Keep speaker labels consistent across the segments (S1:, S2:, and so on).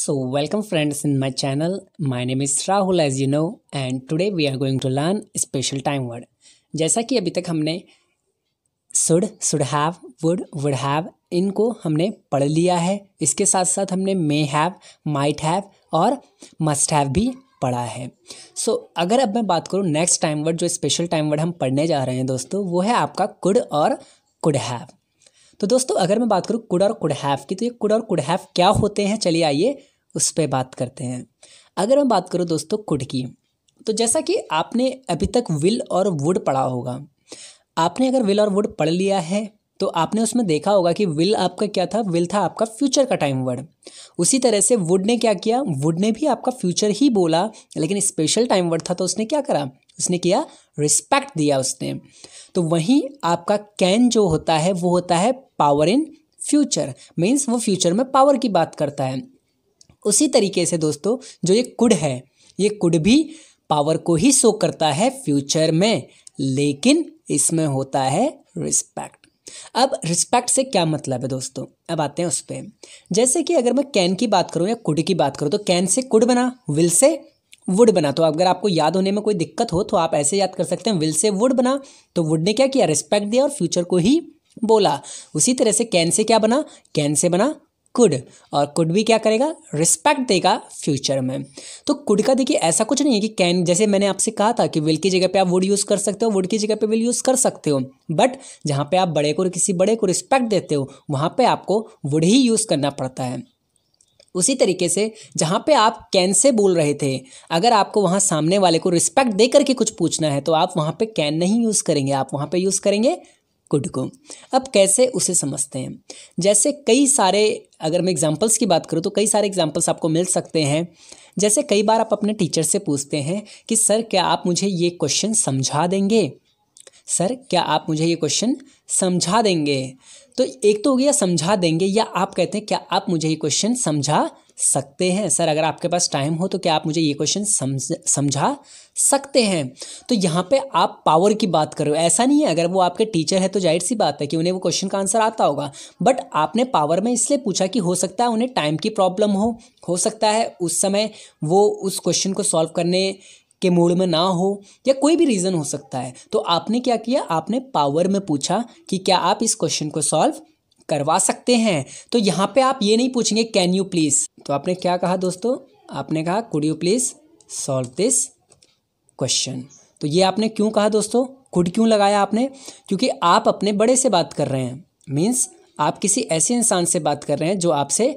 S1: So welcome friends in my channel. My name is Rahul as you know and today we are going to learn special time word. जैसा कि अभी तक हमने should, should have, would, would have इनको हमने पढ़ लिया है इसके साथ साथ हमने may have, might have और must have भी पढ़ा है सो so, अगर अब मैं बात करूँ नेक्स्ट टाइम वर्ड जो स्पेशल टाइम वर्ड हम पढ़ने जा रहे हैं दोस्तों वो है आपका कुड और कुड हैव तो दोस्तों अगर मैं बात करूँ कुड और हैव की तो ये कुड और हैव क्या होते हैं चलिए आइए उस पर बात करते हैं अगर मैं बात करूँ दोस्तों कुड की तो जैसा कि आपने अभी तक विल और वुड पढ़ा होगा आपने अगर विल और वुड पढ़ लिया है तो आपने उसमें देखा होगा कि विल आपका क्या था विल था आपका फ्यूचर का टाइम वर्ड उसी तरह से वुड ने क्या किया वुड ने भी आपका फ्यूचर ही बोला लेकिन स्पेशल टाइम वर्ड था तो उसने क्या करा उसने किया रिस्पेक्ट दिया उसने तो वहीं आपका कैन जो होता है वो होता है पावर इन फ्यूचर मीन्स वो फ्यूचर में पावर की बात करता है उसी तरीके से दोस्तों जो ये कुड है ये कुड भी पावर को ही शो करता है फ्यूचर में लेकिन इसमें होता है रिस्पेक्ट अब रिस्पेक्ट से क्या मतलब है दोस्तों अब आते हैं उस पर जैसे कि अगर मैं कैन की बात करूं या कुड की बात करूं तो कैन से कुड बना विल से वुड बना तो अगर आपको याद होने में कोई दिक्कत हो तो आप ऐसे याद कर सकते हैं विल से वुड बना तो वुड ने क्या किया रिस्पेक्ट दिया और फ्यूचर को ही बोला उसी तरह से कैन से क्या बना कैन से बना कुड और कुड भी क्या करेगा रिस्पेक्ट देगा फ्यूचर में तो कुड का देखिए ऐसा कुछ नहीं है कि कैन जैसे मैंने आपसे कहा था कि विल की जगह पे आप वुड यूज़ कर सकते हो वुड की जगह पे विल यूज़ कर सकते हो बट जहाँ पे आप बड़े को किसी बड़े को रिस्पेक्ट देते हो वहाँ पे आपको वुड ही यूज़ करना पड़ता है उसी तरीके से जहाँ पे आप कैन से बोल रहे थे अगर आपको वहाँ सामने वाले को रिस्पेक्ट दे करके कुछ पूछना है तो आप वहाँ पे कैन नहीं यूज़ करेंगे आप वहाँ पे यूज़ करेंगे कुड को अब कैसे उसे समझते हैं जैसे कई सारे अगर मैं एग्जांपल्स की बात करूँ तो कई सारे एग्जांपल्स आपको मिल सकते हैं जैसे कई बार आप अपने टीचर से पूछते हैं कि सर क्या आप मुझे ये क्वेश्चन समझा देंगे सर क्या आप मुझे ये क्वेश्चन समझा देंगे तो एक तो हो गया समझा देंगे या आप कहते हैं क्या आप मुझे ये क्वेश्चन समझा सकते हैं सर अगर आपके पास टाइम हो तो क्या आप मुझे ये क्वेश्चन समझ समझा सकते हैं तो यहाँ पे आप पावर की बात करो ऐसा नहीं है अगर वो आपके टीचर है तो जाहिर सी बात है कि उन्हें वो क्वेश्चन का आंसर आता होगा बट आपने पावर में इसलिए पूछा कि हो सकता है उन्हें टाइम की प्रॉब्लम हो हो सकता है उस समय वो उस क्वेश्चन को सॉल्व करने के मूड में ना हो या कोई भी रीज़न हो सकता है तो आपने क्या किया आपने पावर में पूछा कि क्या आप इस क्वेश्चन को सॉल्व करवा सकते हैं तो यहाँ पे आप ये नहीं पूछेंगे कैन यू प्लीज़ तो आपने क्या कहा दोस्तों आपने कहा could you please solve this question तो ये आपने क्यों कहा दोस्तों कुड क्यों लगाया आपने क्योंकि आप अपने बड़े से बात कर रहे हैं मीन्स आप किसी ऐसे इंसान से बात कर रहे हैं जो आपसे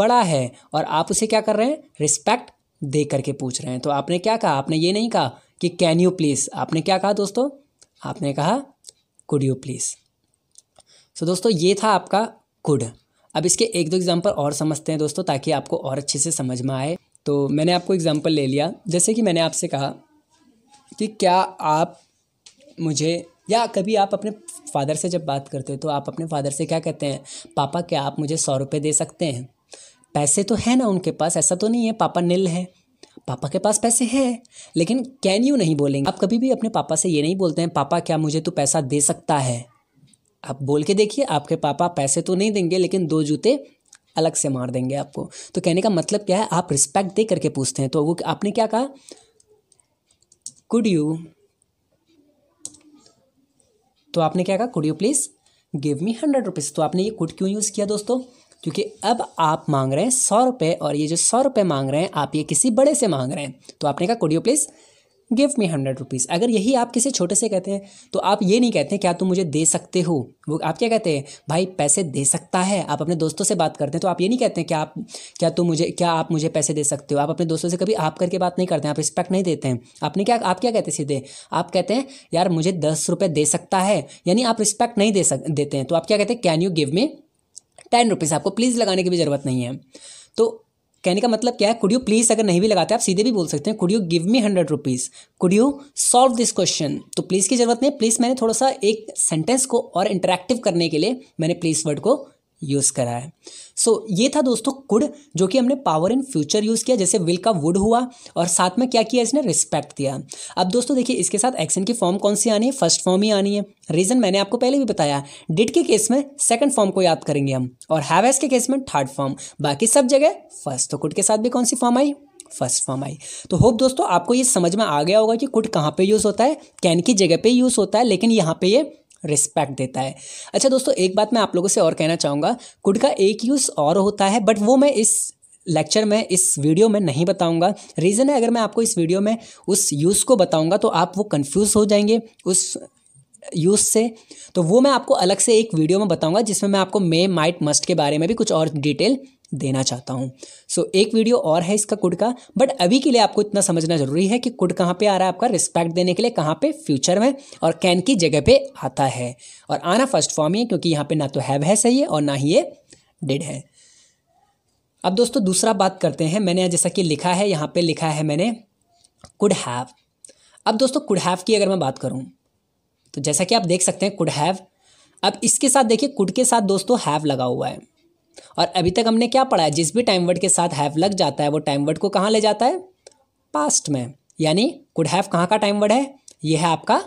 S1: बड़ा है और आप उसे क्या कर रहे हैं रिस्पेक्ट दे करके पूछ रहे हैं तो आपने क्या कहा आपने ये नहीं कहा कि कैन यू प्लीज़ आपने क्या कहा दोस्तों आपने कहा कुड यू प्लीज़ सो दोस्तों ये था आपका कुड अब इसके एक दो एग्जाम्पल और समझते हैं दोस्तों ताकि आपको और अच्छे से समझ में आए तो मैंने आपको एग्ज़ाम्पल ले लिया जैसे कि मैंने आपसे कहा कि क्या आप मुझे या कभी आप अपने फादर से जब बात करते हो तो आप अपने फादर से क्या कहते हैं पापा क्या आप मुझे सौ रुपये दे सकते हैं पैसे तो है ना उनके पास ऐसा तो नहीं है पापा नील है पापा के पास पैसे हैं लेकिन कैन यू नहीं बोलेंगे आप कभी भी अपने पापा से ये नहीं बोलते हैं पापा क्या मुझे तो पैसा दे सकता है आप बोल के देखिए आपके पापा पैसे तो नहीं देंगे लेकिन दो जूते अलग से मार देंगे आपको तो कहने का मतलब क्या है आप रिस्पेक्ट दे करके पूछते हैं तो वो आपने क्या कहा कुड यू तो आपने क्या कहा could you please give me hundred rupees तो आपने ये कुड क्यों यूज़ किया दोस्तों क्योंकि अब आप मांग रहे हैं सौ रुपये और ये जो सौ रुपये मांग रहे हैं आप ये किसी बड़े से मांग रहे हैं तो आपने कहा could you please give me hundred rupees अगर यही आप किसी छोटे से कहते हैं तो आप ये नहीं कहते क्या तुम मुझे दे सकते हो वो आप क्या कहते हैं भाई पैसे दे सकता है आप अपने दोस्तों से बात करते हैं तो आप ये नहीं कहते हैं क्या आप क्या तुम मुझे क्या आप मुझे पैसे दे सकते हो आप अपने दोस्तों से कभी आप करके बात नहीं करते हैं आप रिस्पेक्ट नहीं देते हैं आपने क्या आप क्या कहते हैं सीधे आप कहते हैं यार मुझे दस रुपये दे सकता है यानी आप रिस्पेक्ट नहीं दे सक देते हैं तो आप क्या कहते हैं can you give me ten rupees आपको प्लीज़ लगाने की भी ज़रूरत नहीं है तो कहने का मतलब क्या है कुड यू प्लीज़ अगर नहीं भी लगाते आप सीधे भी बोल सकते हैं could you give me hundred rupees could you solve this question तो प्लीज़ की ज़रूरत नहीं प्लीज़ मैंने थोड़ा सा एक सेंटेंस को और इंटरेक्टिव करने के लिए मैंने प्लीज़ वर्ड को यूज़ करा है सो so, ये था दोस्तों कुड जो कि हमने पावर इन फ्यूचर यूज़ किया जैसे विल का वुड हुआ और साथ में क्या किया इसने रिस्पेक्ट दिया अब दोस्तों देखिए इसके साथ एक्शन की फॉर्म कौन सी आनी है फर्स्ट फॉर्म ही आनी है रीज़न मैंने आपको पहले भी बताया डिट के केस में सेकंड फॉर्म को याद करेंगे हम और हैवेस के केस में थर्ड फॉर्म बाकी सब जगह फर्स्ट तो कुड के साथ भी कौन सी फॉर्म आई फर्स्ट फॉर्म आई तो होप दोस्तों आपको ये समझ में आ गया होगा कि कुड कहाँ पे यूज़ होता है कैन की जगह पे यूज़ होता है लेकिन यहाँ पे ये रिस्पेक्ट देता है अच्छा दोस्तों एक बात मैं आप लोगों से और कहना चाहूँगा कुड का एक यूज़ और होता है बट वो मैं इस लेक्चर में इस वीडियो में नहीं बताऊंगा रीज़न है अगर मैं आपको इस वीडियो में उस यूज़ को बताऊंगा तो आप वो कंफ्यूज हो जाएंगे उस यूज़ से तो वो मैं आपको अलग से एक वीडियो में बताऊंगा जिसमें मैं आपको मे माइट मस्ट के बारे में भी कुछ और डिटेल देना चाहता हूँ सो so, एक वीडियो और है इसका कुड का बट अभी के लिए आपको इतना समझना जरूरी है कि कुड कहाँ पे आ रहा है आपका रिस्पेक्ट देने के लिए कहाँ पे फ्यूचर में और कैन की जगह पे आता है और आना फर्स्ट फॉर्म ही है क्योंकि यहाँ पे ना तो हैव है सही है और ना ही ये डिड है अब दोस्तों दूसरा बात करते हैं मैंने जैसा कि लिखा है यहाँ पर लिखा है मैंने कुड हैव अब दोस्तों कुड हैव की अगर मैं बात करूँ तो जैसा कि आप देख सकते हैं कुड हैव अब इसके साथ देखिए कुड के साथ दोस्तों हैव लगा हुआ है और अभी तक हमने क्या पढ़ा है जिस भी टाइम वर्ड के साथ हैव लग जाता है वो टाइम वर्ड को कहाँ ले जाता है पास्ट में यानी कुड हैव कहाँ का टाइम वर्ड है ये है आपका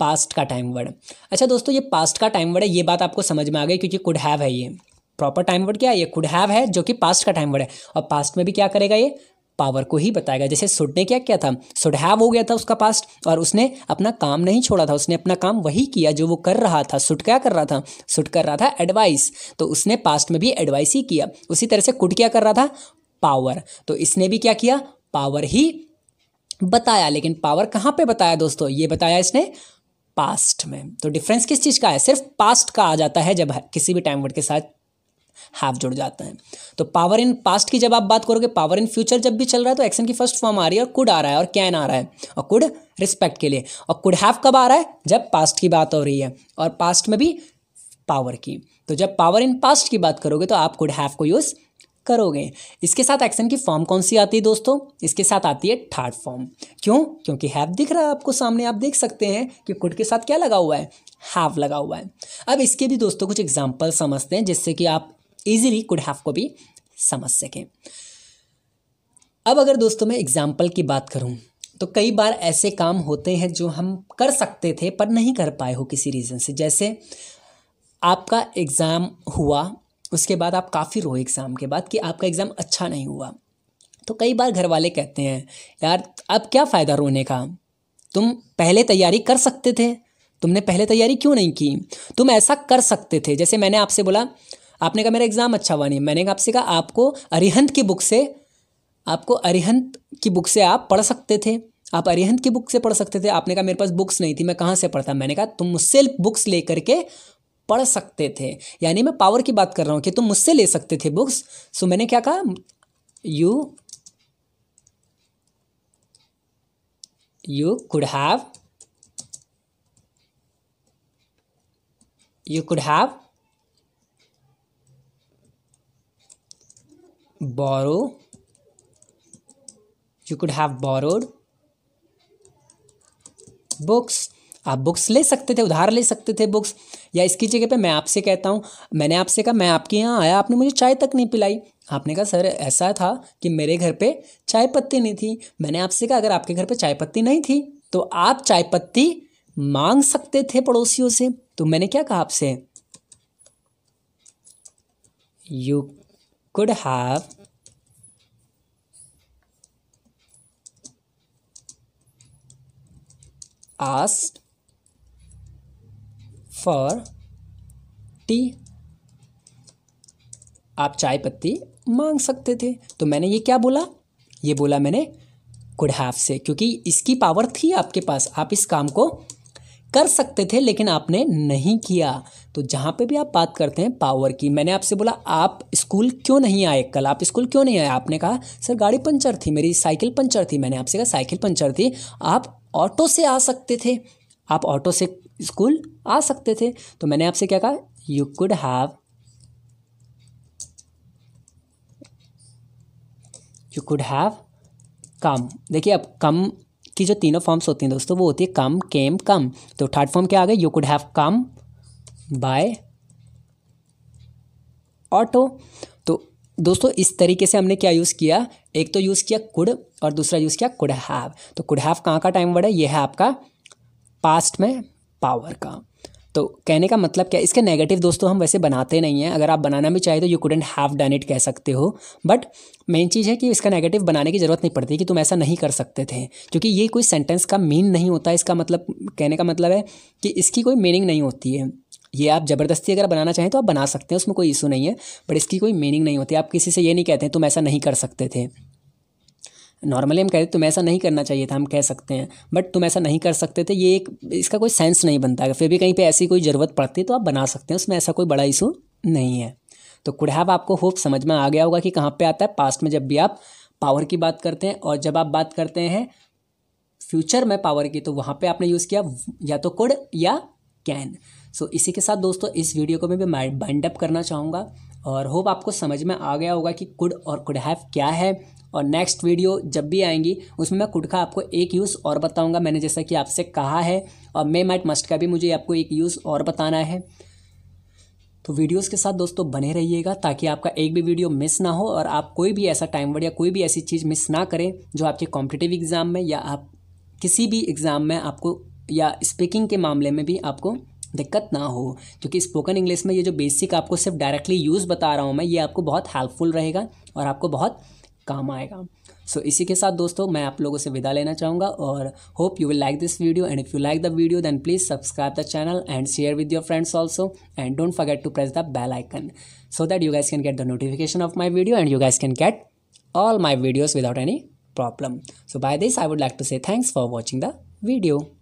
S1: पास्ट का टाइम वर्ड अच्छा दोस्तों ये पास्ट का टाइम वर्ड है ये बात आपको समझ में आ गई क्योंकि कुड हैव है ये प्रॉपर टाइम वर्ड क्या है ये कुड हैव है जो कि पास्ट का टाइम वर्ड है और पास्ट में भी क्या करेगा ये पावर को ही बताएगा जैसे सुड ने क्या किया था सुड हैव हो गया था उसका पास्ट और उसने अपना काम नहीं छोड़ा था उसने अपना काम वही किया जो वो कर रहा था सुट क्या कर रहा था सुट कर रहा था एडवाइस तो उसने पास्ट में भी एडवाइस ही किया उसी तरह से कुट क्या कर रहा था पावर तो इसने भी क्या किया पावर ही बताया लेकिन पावर कहाँ पे बताया दोस्तों ये बताया इसने पास्ट में तो डिफरेंस किस चीज़ का है सिर्फ पास्ट का आ जाता है जब किसी भी टाइम वर्ड के साथ हैव जुड़ जाता है तो पावर इन पास्ट की जब आप बात करोगे पावर इन फ्यूचर जब भी चल रहा है तो एक्शन की फर्स्ट फॉर्म आ रही है और कुड आ रहा है और कैन आ रहा है और कुड रिस्पेक्ट के लिए और कुड हैव कब आ रहा है जब पास्ट की बात हो रही है और पास्ट में भी पावर की तो जब पावर इन पास्ट की बात करोगे तो आप कुड हैव को यूज़ करोगे इसके साथ एक्शन की फॉर्म कौन सी आती है दोस्तों इसके साथ आती है थर्ड फॉर्म क्यों क्योंकि हैव दिख रहा है आपको सामने आप देख सकते हैं कि कुड के साथ क्या लगा हुआ है हैव लगा हुआ है अब इसके भी दोस्तों कुछ एग्जाम्पल समझते हैं जिससे कि आप इजीली कुड हैव को भी समझ सकें अब अगर दोस्तों मैं एग्जाम्पल की बात करूँ तो कई बार ऐसे काम होते हैं जो हम कर सकते थे पर नहीं कर पाए हो किसी रीज़न से जैसे आपका एग्ज़ाम हुआ उसके बाद आप काफ़ी रोए एग्ज़ाम के बाद कि आपका एग्ज़ाम अच्छा नहीं हुआ तो कई बार घर वाले कहते हैं यार अब क्या फ़ायदा रोने का तुम पहले तैयारी कर सकते थे तुमने पहले तैयारी क्यों नहीं की तुम ऐसा कर सकते थे जैसे मैंने आपसे बोला आपने कहा मेरा एग्ज़ाम अच्छा हुआ नहीं मैंने कहा आपसे कहा आपको अरिहंत की बुक से आपको अरिहंत की बुक से आप पढ़ सकते थे आप अरिहंत की बुक से पढ़ सकते थे आपने कहा मेरे पास बुक्स नहीं थी मैं कहाँ से पढ़ता मैंने कहा तुम मुझसे बुक्स ले करके पढ़ सकते थे यानी मैं पावर की बात कर रहा हूँ कि तुम मुझसे ले सकते थे बुक्स सो मैंने क्या कहा you you could have you could have borrow you could have borrowed books आप बुक्स ले सकते थे उधार ले सकते थे बुक्स या इसकी जगह पे मैं आपसे कहता हूँ मैंने आपसे कहा मैं आपके यहाँ आया आपने मुझे चाय तक नहीं पिलाई आपने कहा सर ऐसा था कि मेरे घर पे चाय पत्ती नहीं थी मैंने आपसे कहा अगर आपके घर पे चाय पत्ती नहीं थी तो आप चाय पत्ती मांग सकते थे पड़ोसियों से तो मैंने क्या कहा आपसे you could have asked for tea आप चाय पत्ती मांग सकते थे तो मैंने ये क्या बोला ये बोला मैंने कुड हैव से क्योंकि इसकी पावर थी आपके पास आप इस काम को कर सकते थे लेकिन आपने नहीं किया तो जहाँ पे भी आप बात करते हैं पावर की मैंने आपसे बोला आप स्कूल क्यों नहीं आए कल आप स्कूल क्यों नहीं आए आपने कहा सर गाड़ी पंचर थी मेरी साइकिल पंचर थी मैंने आपसे कहा साइकिल पंचर थी आप ऑटो से आ सकते थे आप ऑटो से स्कूल आ सकते थे तो मैंने आपसे क्या कहा you could have you could have come देखिए अब कम की जो तीनों फॉर्म्स होती हैं दोस्तों वो होती है कम केम कम तो थर्ड फॉर्म क्या आ गया you could have come by auto तो दोस्तों इस तरीके से हमने क्या यूज़ किया एक तो यूज़ किया कुड और दूसरा यूज़ किया कुड हैव तो कुड हैव कहाँ का टाइम वर्ड है ये है आपका पास्ट में पावर का तो कहने का मतलब क्या इसके नेगेटिव दोस्तों तो हम वैसे बनाते नहीं हैं अगर आप बनाना भी चाहे तो you couldn't have done it कह सकते हो बट मेन चीज़ है कि इसका नेगेटिव बनाने की ज़रूरत नहीं पड़ती कि तुम ऐसा नहीं कर सकते थे क्योंकि ये कोई सेंटेंस का मीन नहीं होता इसका मतलब कहने का मतलब है कि इसकी कोई मीनिंग नहीं होती है ये आप ज़बरदस्ती अगर बनाना चाहें तो आप बना सकते हैं उसमें कोई इशू नहीं है बट इसकी कोई मीनिंग नहीं होती आप किसी से ये नहीं कहते तुम ऐसा नहीं कर सकते थे नॉर्मली हम कहते तुम्हें ऐसा नहीं करना चाहिए था हम कह सकते हैं बट तुम ऐसा नहीं कर सकते थे ये एक इसका कोई सेंस नहीं बनता है फिर भी कहीं पे ऐसी कोई ज़रूरत पड़ती है तो आप बना सकते हैं उसमें ऐसा कोई बड़ा इशू नहीं है तो कुड आपको होप समझ में आ गया होगा कि कहाँ पर आता है पास्ट में जब भी आप पावर की बात करते हैं और जब आप बात करते हैं फ्यूचर में पावर की तो वहाँ पर आपने यूज़ किया या तो कुड या कैन सो so, इसी के साथ दोस्तों इस वीडियो को मैं भी बाइंड अप करना चाहूँगा और होप आपको समझ में आ गया होगा कि कुड और कुड हैव क्या है और नेक्स्ट वीडियो जब भी आएंगी उसमें मैं कुटखा आपको एक यूज़ और बताऊंगा मैंने जैसा कि आपसे कहा है और मे माइट मस्ट का भी मुझे आपको एक यूज़ और बताना है तो वीडियोस के साथ दोस्तों बने रहिएगा ताकि आपका एक भी वीडियो मिस ना हो और आप कोई भी ऐसा टाइम वर्ड या कोई भी ऐसी चीज़ मिस ना करें जो आपके कॉम्पिटिटिव एग्ज़ाम में या आप किसी भी एग्ज़ाम में आपको या स्पीकिंग के मामले में भी आपको दिक्कत ना हो क्योंकि स्पोकन इंग्लिश में ये जो बेसिक आपको सिर्फ डायरेक्टली यूज़ बता रहा हूँ मैं ये आपको बहुत हेल्पफुल रहेगा और आपको बहुत काम आएगा सो so, इसी के साथ दोस्तों मैं आप लोगों से विदा लेना चाहूँगा और hope you will like this video and if you like the video then please subscribe the channel and share with your friends also and don't forget to press the bell icon so that you guys can get the notification of my video and you guys can get all my videos without any problem so by this I would like to say thanks for watching the video